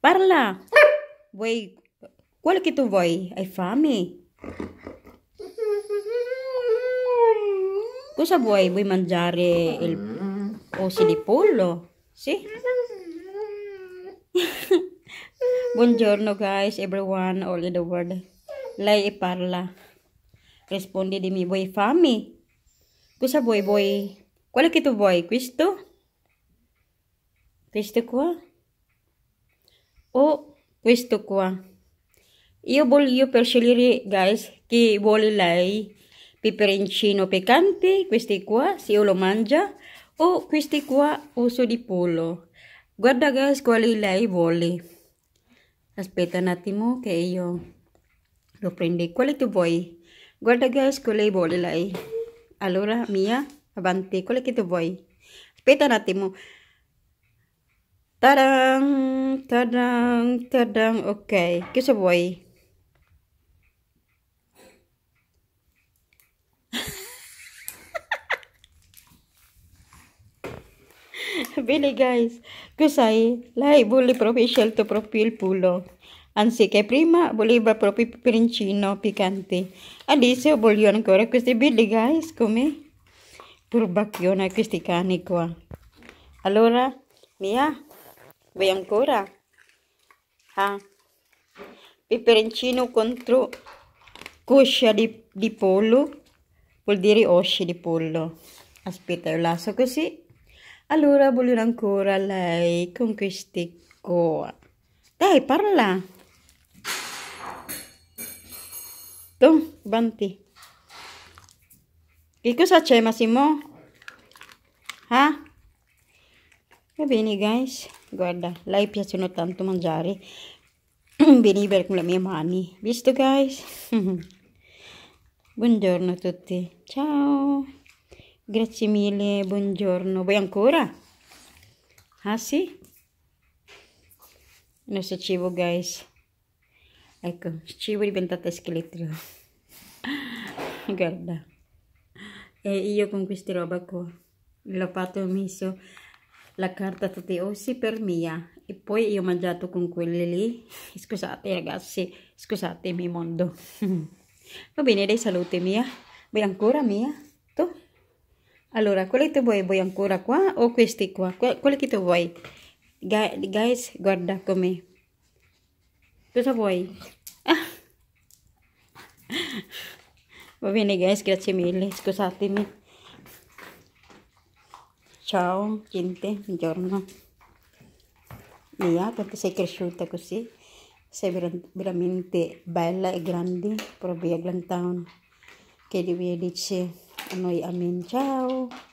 Parla! Voi, qual che tu vuoi? Hai fame? Cosa vuoi? Vuoi mangiare il osso di pollo? Sì? Buongiorno guys, everyone, all in the world. Lei parla. Rispondi di mi, vuoi fame? Cosa vuoi, vuoi? Qual che tu vuoi? Questo? Questo qua? o questo qua io voglio per scegliere guys chi vuole lei peperoncino piccante questi qua se io lo mangia o questi qua uso di pollo guarda guys quali lei vuole aspetta un attimo che io lo prendo quale che vuoi guarda guys quale vuole lei allora mia avanti quale che tu vuoi aspetta un attimo Tadam! tadang, tadang. Ok, cosa vuoi? Bene guys, cos'hai? Lei vuole proprio scelto proprio il pollo. Anziché prima voleva proprio il peperoncino piccante. Adesso voglio ancora questi belli guys, come? Furbacchiona questi cani qua. Allora, mia... Vuoi ancora? Ah, peperoncino contro coscia di, di pollo, vuol dire osce di pollo. Aspetta, lo lascio così. Allora, voglio ancora lei con questi qua. Dai, parla. Tu, avanti. Che cosa c'è, Massimo? Ah? va bene guys guarda lei piacciono tanto mangiare veniva con le mie mani visto guys buongiorno a tutti ciao grazie mille buongiorno vuoi ancora ah sì il nostro cibo guys ecco cibo è diventato scheletro guarda e io con queste roba qua l'ho fatto ho messo la carta totiosi oh, per mia e poi io ho mangiato con quelle lì scusate ragazzi scusatemi mondo va bene dai salute mia vuoi ancora mia tu allora quelle che vuoi vuoi ancora qua o questi qua quelle che tu vuoi guys guarda come cosa vuoi va bene guys grazie mille scusatemi Ciao gente, buongiorno. Mia, quanto sei cresciuta così? Sei ver veramente bella e grande, proprio a Glantown. Che Dio vi dice a noi amen. Ciao.